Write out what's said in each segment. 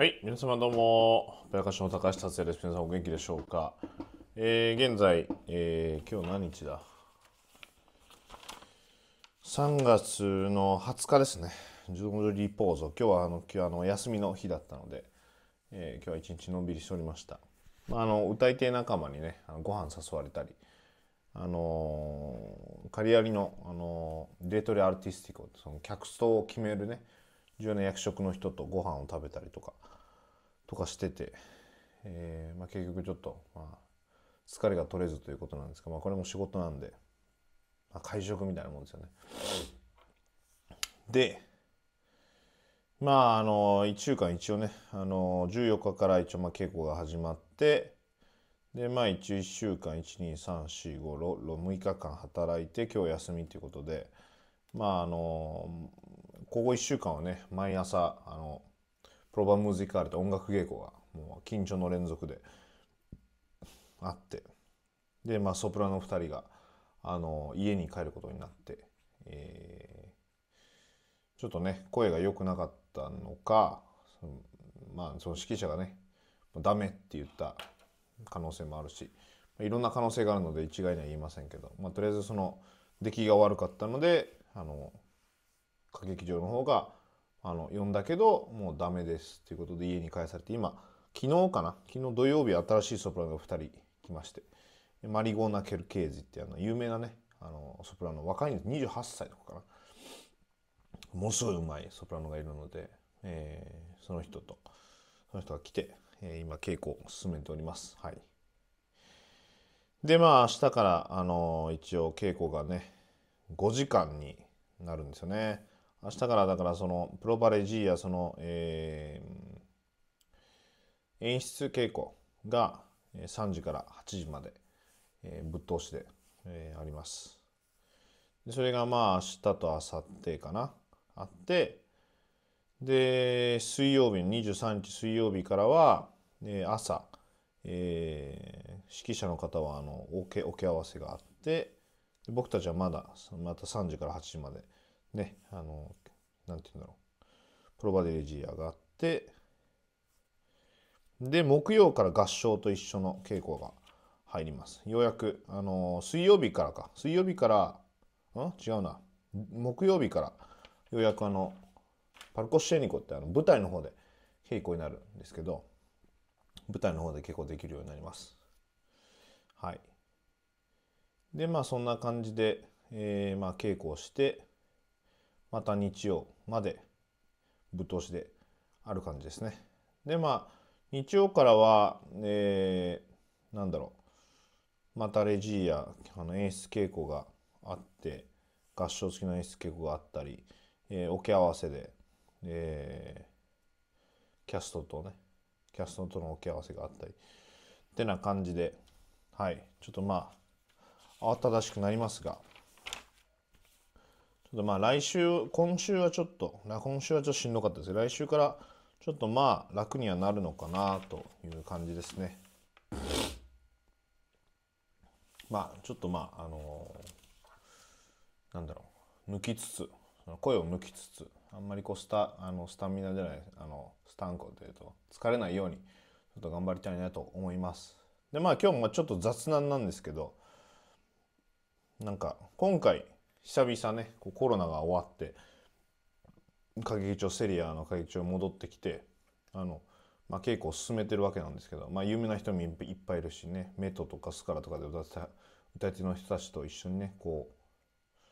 はい、皆様どうも、ペヤカシの高橋達也です。皆さんお元気でしょうか。えー、現在、えー、今日何日だ ?3 月の20日ですね。自動リポーゾ。今日はあの今日あの休みの日だったので、えー、今日は一日のんびりしておりました。まあ、あの歌い手仲間にね、あのご飯誘われたり、あのー、やりの、あのデートリアルティスティコ、その客層を決めるね、重要な役職の人とご飯を食べたりとかとかしてて、えー、まあ、結局ちょっと、まあ、疲れが取れずということなんですが、まあ、これも仕事なんで、まあ、会食みたいなもんですよね。でまああの1週間一応ねあの14日から一応まあ稽古が始まってでまあ一応1週間1234566日間働いて今日休みということで。まああのここ1週間はね毎朝あのプロバムージカールと音楽稽古がもう緊張の連続であってで、まあ、ソプラノ2人があの家に帰ることになって、えー、ちょっとね声が良くなかったのかまあその指揮者がねダメって言った可能性もあるしいろんな可能性があるので一概には言いませんけど、まあ、とりあえずその出来が悪かったのであの歌劇場の方があの呼んだけどもうダメですということで家に帰されて今昨日かな昨日土曜日新しいソプラノが2人来ましてマリゴーナ・ケルケージってあの有名なねあのソプラノ若いんです28歳とかかなものすごいうまいソプラノがいるので、えー、その人とその人が来て、えー、今稽古を進めておりますはいでまあ明日からあの一応稽古がね5時間になるんですよね。明日からだからそのプロバレジーやその、えー、演出稽古が3時から8時まで、えー、ぶっ通しで、えー、あります。それがまあ明日と明後日かなあってで水曜日の23日水曜日からは、えー、朝、えー、指揮者の方はあのおけおけ合わせがあって僕たちはまだ、また3時から8時まで、ね、あの、なんて言うんだろう、プロバディレジ上がって、で、木曜から合唱と一緒の稽古が入ります。ようやく、あの、水曜日からか、水曜日から、ん違うな、木曜日から、ようやくあの、パルコシェニコってあの舞台の方で稽古になるんですけど、舞台の方で稽古できるようになります。はい。でまあそんな感じで、えー、まあ稽古をしてまた日曜までぶっ通しである感じですね。でまあ日曜からは、えー、なんだろうまたレジーやあの演出稽古があって合唱付きの演出稽古があったり、えー、合わせで、えー、キャストとねキャストとの桶合わせがあったりってな感じではいちょっとまあ慌ただしくなりますが、ちょっとまあ来週、今週はちょっと、今週はちょっとしんどかったです来週からちょっとまあ楽にはなるのかなという感じですね。まあちょっとまああのー、なんだろう、抜きつつ、声を抜きつつ、あんまりこうスタあのスタミナじゃないあのスタンコというと疲れないようにちょっと頑張りたいなと思います。でまあ今日もちょっと雑談なんですけどなんか今回久々ねコロナが終わって歌劇場セリアの歌劇町戻ってきてあの、まあ、稽古を進めてるわけなんですけど、まあ、有名な人もいっぱいいるしねメトとかスカラとかで歌ってた歌い手の人たちと一緒にねこう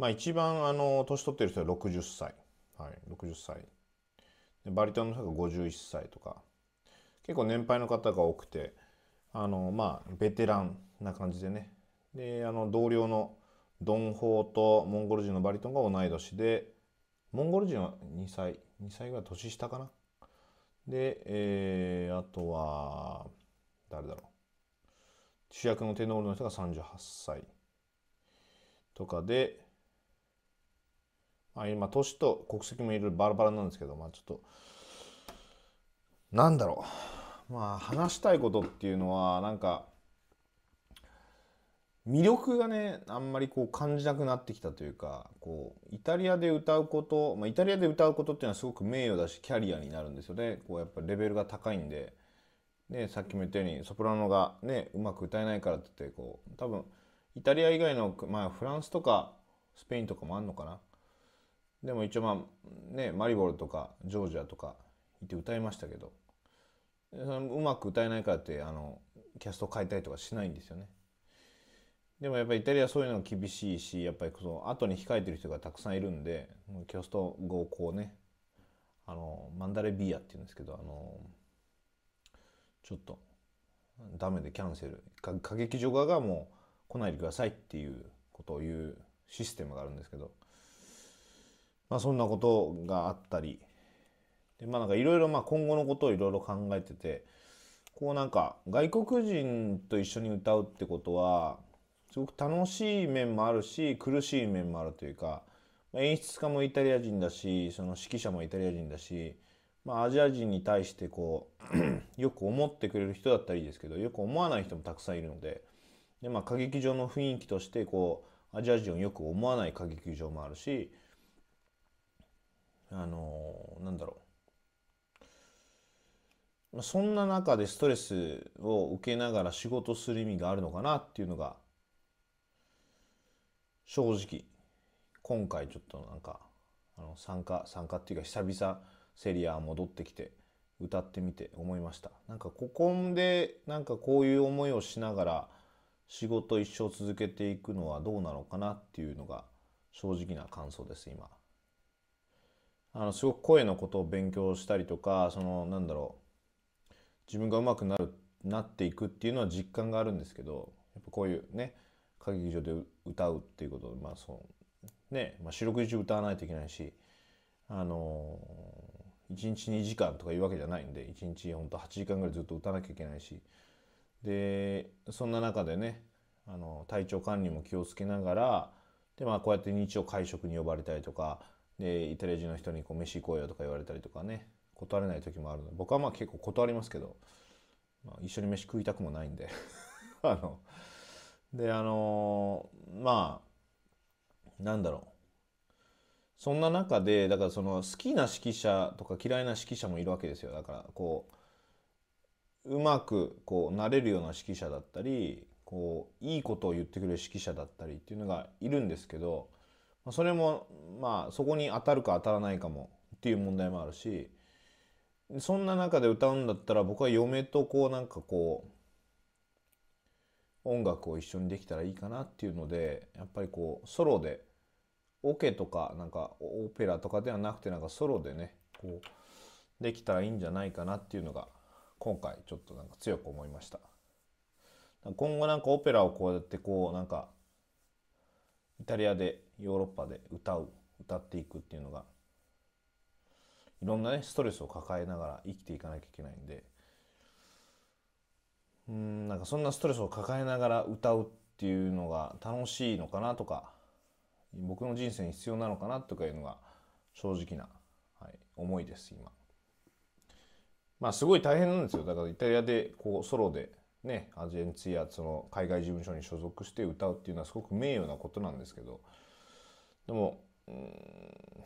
まあ一番あの年取ってる人は60歳はい60歳でバリトンの人が51歳とか結構年配の方が多くてあのまあベテランな感じでねであの同僚のドン・ホーとモンゴル人のバリトンが同い年でモンゴル人は2歳2歳ぐらい年下かなで、えー、あとは誰だろう主役のテノールの人が38歳とかで、まあ、今年と国籍もいろいろバラバラなんですけどまあちょっとなんだろうまあ話したいことっていうのはなんか魅力がねあんまりこう感じなくなってきたというかこうイタリアで歌うこと、まあ、イタリアで歌うことっていうのはすごく名誉だしキャリアになるんですよねこうやっぱレベルが高いんででさっきも言ったようにソプラノがねうまく歌えないからって言ってこう多分イタリア以外の、まあ、フランスとかスペインとかもあんのかなでも一応まあねマリボルとかジョージアとか行って歌いましたけどうまく歌えないからってあのキャスト変えたりとかしないんですよね。でもやっぱりイタリアはそういうの厳しいしやっぱりその後に控えてる人がたくさんいるんでキョスト語をこうねあのマンダレビアっていうんですけどあのちょっとダメでキャンセル歌劇場側がもう来ないでくださいっていうことを言うシステムがあるんですけど、まあ、そんなことがあったりでまあなんかいろいろ今後のことをいろいろ考えててこうなんか外国人と一緒に歌うってことはすごく楽しい面もあるし苦しい面もあるというか演出家もイタリア人だしその指揮者もイタリア人だし、まあ、アジア人に対してこう よく思ってくれる人だったらいいですけどよく思わない人もたくさんいるのでで、まあ、歌劇場の雰囲気としてこうアジア人をよく思わない歌劇場もあるしあのー、なんだろう、まあ、そんな中でストレスを受けながら仕事する意味があるのかなっていうのが正直今回ちょっとなんかあの参加参加っていうか久々セリア戻ってきて歌ってみて思いましたなんかここでなんかこういう思いをしながら仕事一生続けていくのはどうなのかなっていうのが正直な感想です今あのすごく声のことを勉強したりとかそのなんだろう自分がうまくなるなっていくっていうのは実感があるんですけどやっぱこういうね歌劇場で歌うっていうことで、まあそのねまあ、四六時中歌わないといけないし、あのー、1日2時間とかいうわけじゃないんで1日ほんと8時間ぐらいずっと歌わなきゃいけないしでそんな中でねあの体調管理も気をつけながらで、まあ、こうやって日曜会食に呼ばれたりとかでイタリア人の人にこう「飯行こうよ」とか言われたりとかね断れない時もあるので僕はまあ結構断りますけど、まあ、一緒に飯食いたくもないんであのであのー、まあなんだろうそんな中でだからその好きな指揮者とか嫌いな指揮者もいるわけですよだからこううまくこうなれるような指揮者だったりこういいことを言ってくれる指揮者だったりっていうのがいるんですけどそれもまあそこに当たるか当たらないかもっていう問題もあるしそんな中で歌うんだったら僕は嫁とこうなんかこう音楽を一緒にできたらいいかなっていうのでやっぱりこうソロでオケとかなんかオペラとかではなくてなんかソロでねこうできたらいいんじゃないかなっていうのが今回ちょっとなんか強く思いました今後なんかオペラをこうやってこうなんかイタリアでヨーロッパで歌う歌っていくっていうのがいろんなねストレスを抱えながら生きていかなきゃいけないんでうんなんかそんなストレスを抱えながら歌うっていうのが楽しいのかなとか僕の人生に必要なのかなとかいうのが正直な、はい、思いです今。まあすごい大変なんですよだからイタリアでこうソロでねアジェンツやその海外事務所に所属して歌うっていうのはすごく名誉なことなんですけどでもうん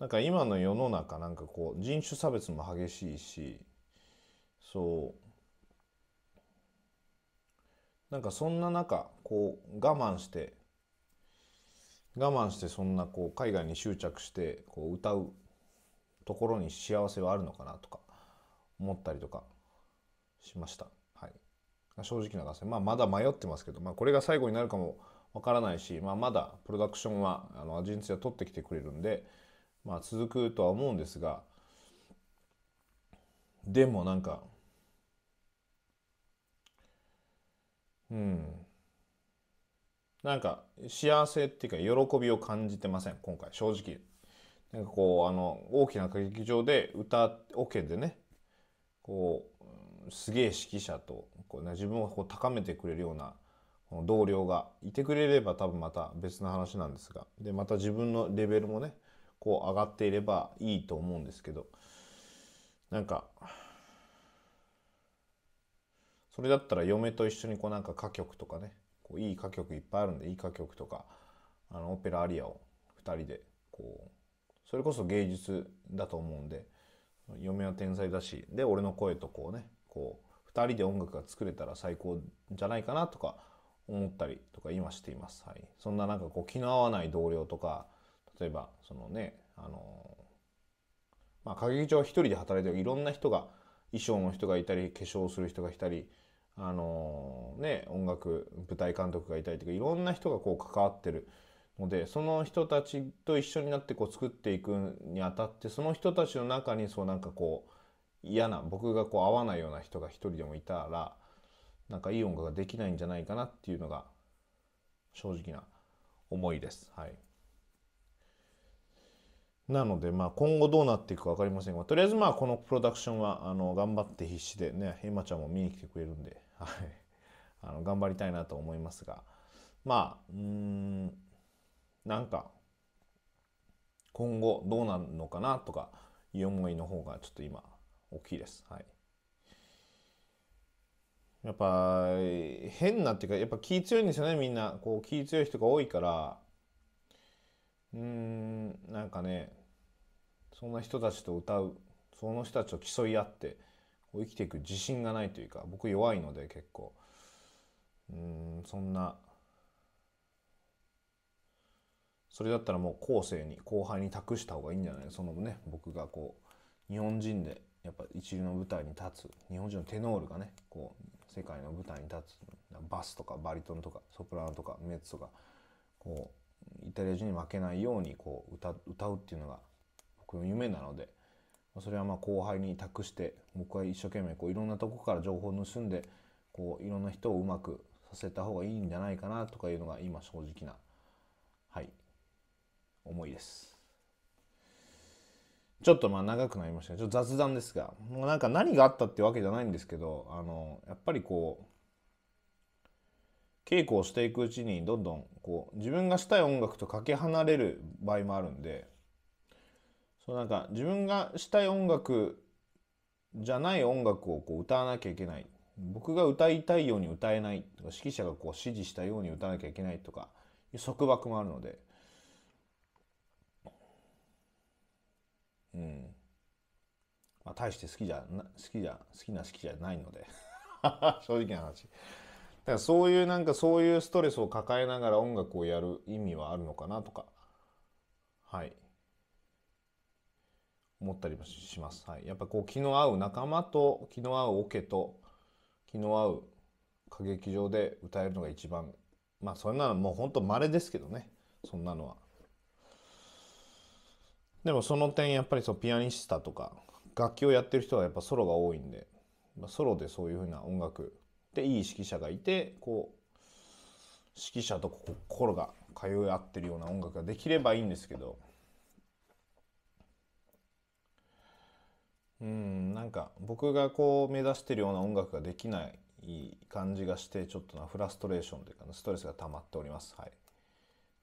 なんか今の世の中なんかこう人種差別も激しいしそうなんかそんな中こう我慢して我慢してそんなこう海外に執着してこう歌うところに幸せはあるのかなとか思ったりとかしました。はい、正直な話、まあ、まだ迷ってますけど、まあ、これが最後になるかもわからないし、まあ、まだプロダクションはあのアジンツィ取ってきてくれるんで、まあ、続くとは思うんですがでもなんかうんなんか幸せっていうか喜びを感じてません今回正直なんかこうあの大きな歌劇場で歌オケでねこうすげえ指揮者とこう、ね、自分をこう高めてくれるようなこの同僚がいてくれれば多分また別の話なんですがでまた自分のレベルもねこう上がっていればいいと思うんですけどなんかそれだったら嫁と一緒にこうなんか歌曲とかねこういい歌曲いっぱいあるんでいい歌曲とかあのオペラアリアを2人でこうそれこそ芸術だと思うんで嫁は天才だしで俺の声とこうねこう2人で音楽が作れたら最高じゃないかなとか思ったりとか今しています。はい、そんななんかこう気の合わない同僚とか例えばそのねあのまあ歌劇場一人で働いてるいろんな人が衣装の人がいたり化粧する人がいたりあのね、音楽舞台監督がいたりとかいろんな人がこう関わってるのでその人たちと一緒になってこう作っていくにあたってその人たちの中にそうなんかこう嫌な僕がこう合わないような人が一人でもいたらなんかいい音楽ができないんじゃないかなっていうのが正直な思いです。はい、なので、まあ、今後どうなっていくか分かりませんが、とりあえずまあこのプロダクションはあの頑張って必死でね、エマちゃんも見に来てくれるんで、はい、あの頑張りたいなと思いますがまあうんなんか今後どうなるのかなとかいう思いの方がちょっと今大きいです。はい、やっぱ変なっていうかやっぱ気強いんですよねみんなこう気強い人が多いからうんなんかねそんな人たちと歌うその人たちを競い合って生きていく自信がないというか僕弱いので結構うんそんなそれだったらもう後世に後輩に託した方がいいんじゃないそのね僕がこう日本人でやっぱ一流の舞台に立つ日本人のテノールがねこう世界の舞台に立つバスとかバリトンとかソプラノとかメッツとかこうイタリア人に負けないようにこう歌歌うっていうのが僕の夢なのでそれはまあ後輩に託して僕は一生懸命こういろんなとこから情報を盗んでこういろんな人をうまくさせた方がいいんじゃないかなとかいうのが今正直なはい思いです。ちょっとまあ長くなりましたちょっと雑談ですがもうなんか何があったってわけじゃないんですけどあのやっぱりこう稽古をしていくうちにどんどんこう自分がしたい音楽とかけ離れる場合もあるんでそうなんか自分がしたい音楽じゃない音楽をこう歌わなきゃいけない僕が歌いたいように歌えないとか指揮者がこう指示したように歌わなきゃいけないとかいう束縛もあるのでうん、まあ、大して好きじゃ好きじゃ好きな好きじゃないので 正直な話だからそういうなんかそういうストレスを抱えながら音楽をやる意味はあるのかなとかはい。思ったりもします。はい、やっぱこう気の合う仲間と気の合うオケと気の合う歌劇場で歌えるのが一番まあそんなのもうほんと稀ですけどねそんなのは。でもその点やっぱりそうピアニスタとか楽器をやってる人はやっぱソロが多いんで、まあ、ソロでそういうふうな音楽でいい指揮者がいてこう指揮者と心が通い合ってるような音楽ができればいいんですけど。うんなんか僕がこう目指してるような音楽ができない感じがしてちょっとなフラストレーションというか、ストレスが溜まっておりますはい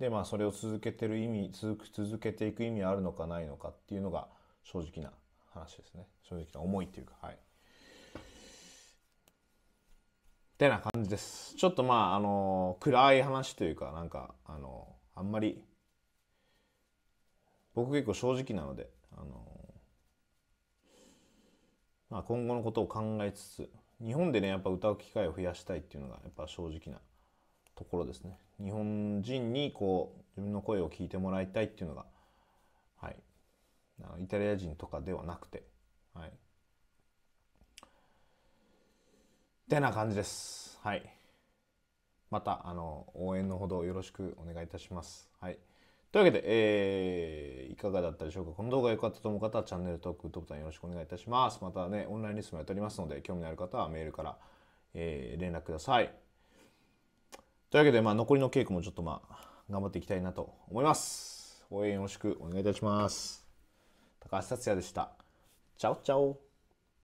でまあそれを続けてる意味続く続けていく意味あるのかないのかっていうのが正直な話ですね正直な思いというかはいってな感じですちょっとまああの暗い話というかなんかあのあんまり僕結構正直なのであのまあ、今後のことを考えつつ日本でねやっぱ歌う機会を増やしたいっていうのがやっぱ正直なところですね日本人にこう自分の声を聞いてもらいたいっていうのがはいイタリア人とかではなくてはいてな感じですはいまたあの応援のほどよろしくお願いいたしますはいというわけで、えー、いかがだったでしょうかこの動画が良かったと思う方はチャンネル登録、グッドボタンよろしくお願いいたします。またね、オンラインリストもやっておりますので、興味のある方はメールから、えー、連絡ください。というわけで、まあ、残りの稽古もちょっとまあ、頑張っていきたいなと思います。応援よろしくお願いいたします。高橋達也でした。チャオチャオ。